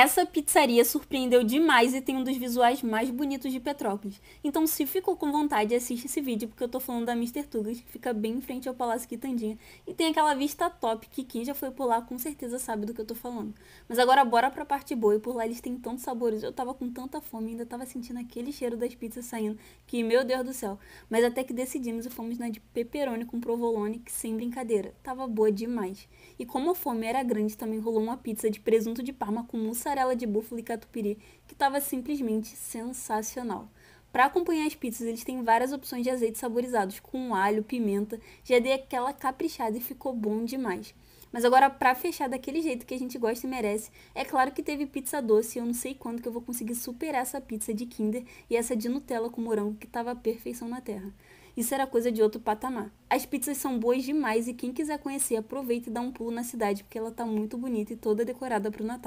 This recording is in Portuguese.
Essa pizzaria surpreendeu demais e tem um dos visuais mais bonitos de Petrópolis. Então, se ficou com vontade, assiste esse vídeo, porque eu tô falando da Mr. Tugas, que fica bem em frente ao Palácio Quitandinha. E tem aquela vista top, que quem já foi por lá com certeza sabe do que eu tô falando. Mas agora bora pra parte boa, e por lá eles têm tantos sabores. Eu tava com tanta fome, ainda tava sentindo aquele cheiro das pizzas saindo, que meu Deus do céu. Mas até que decidimos e fomos na de pepperoni com provolone, que sem brincadeira, tava boa demais. E como a fome era grande, também rolou uma pizza de presunto de parma com mussa mussarela de búfalo e catupiry, que estava simplesmente sensacional. Para acompanhar as pizzas, eles têm várias opções de azeites saborizados, com alho, pimenta. Já dei aquela caprichada e ficou bom demais. Mas agora, para fechar daquele jeito que a gente gosta e merece, é claro que teve pizza doce e eu não sei quando que eu vou conseguir superar essa pizza de Kinder e essa de Nutella com morango que estava perfeição na terra. Isso era coisa de outro patamar. As pizzas são boas demais e quem quiser conhecer, aproveita e dá um pulo na cidade porque ela tá muito bonita e toda decorada para o Natal.